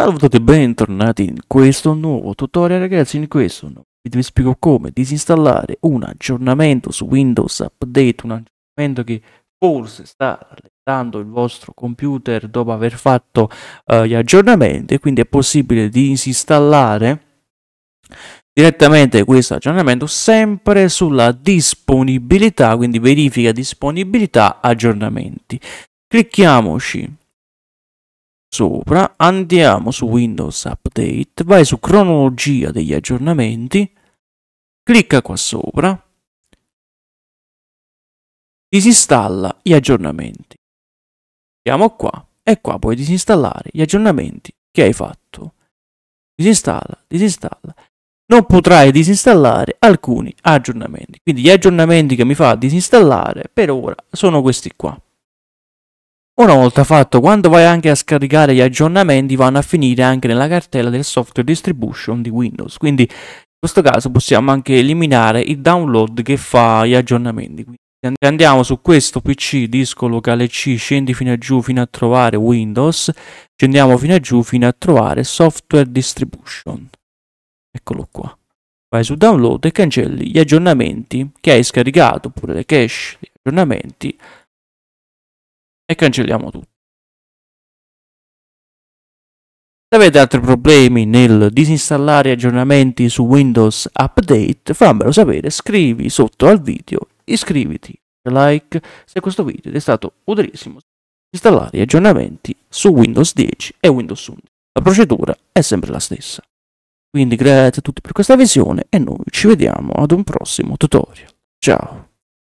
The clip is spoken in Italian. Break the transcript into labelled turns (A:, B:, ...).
A: Salve a tutti e bentornati in questo nuovo tutorial ragazzi, in questo nuovo video vi spiego come disinstallare un aggiornamento su Windows Update, un aggiornamento che forse sta rallentando il vostro computer dopo aver fatto uh, gli aggiornamenti, quindi è possibile disinstallare direttamente questo aggiornamento sempre sulla disponibilità, quindi verifica disponibilità aggiornamenti. Clicchiamoci sopra, andiamo su Windows Update, vai su cronologia degli aggiornamenti,
B: clicca qua sopra, disinstalla gli aggiornamenti. Andiamo qua e qua puoi disinstallare gli aggiornamenti
A: che hai fatto. Disinstalla, disinstalla. Non potrai disinstallare alcuni aggiornamenti. Quindi gli aggiornamenti che mi fa disinstallare per ora sono questi qua. Una volta fatto, quando vai anche a scaricare gli aggiornamenti vanno a finire anche nella cartella del software distribution di Windows, quindi in questo caso possiamo anche eliminare il download che fa gli aggiornamenti. Quindi andiamo su questo PC, disco locale C, scendi fino a giù fino a trovare Windows, scendiamo fino a giù fino a trovare software distribution. Eccolo qua. Vai su download e
B: cancelli gli aggiornamenti che hai scaricato, oppure le cache, gli aggiornamenti e cancelliamo tutto. Se avete altri problemi nel disinstallare aggiornamenti su Windows Update,
A: fammelo sapere, scrivi sotto al video, iscriviti, like se questo video è stato utilissimo. Installare aggiornamenti su Windows 10 e Windows 11. La
B: procedura è sempre la stessa. Quindi grazie a tutti per questa visione e noi ci vediamo ad un prossimo tutorial. Ciao!